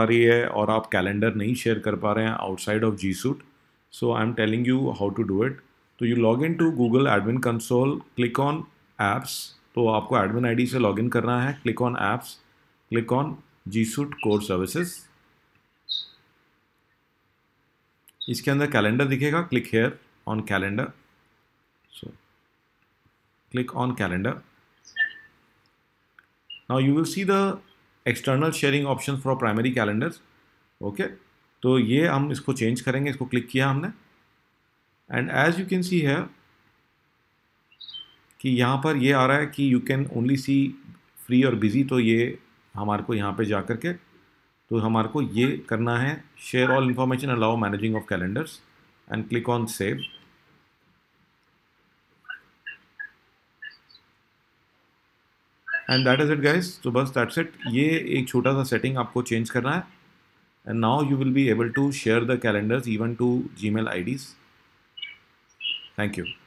आ रही है और आप कैलेंडर नहीं शेयर कर पा रहे हैं outside of G Suite so I am telling you how to do it तो you log in to Google admin console click on apps तो आपको एडमिन आईडी से लॉग इन करना है click on apps click on G Suite core services इसके अंदर calendar दिखेगा click here on calendar so click on calendar now you will see the external sharing option for primary calendars okay तो ये हम इसको change करेंगे इसको click किया हमने and as you can see है कि यहाँ पर ये आ रहा है कि you can only see free और बिज़ी तो ये हमारे को यहाँ पे जा कर के तो हमारे को ये करना है share all information allow managing of calendars and click on save and that is it guys तो बस दैट्स इट ये एक छोटा सा सेटिंग आपको चेंज करना है and now you will be able to share the calendars even to Gmail IDs thank you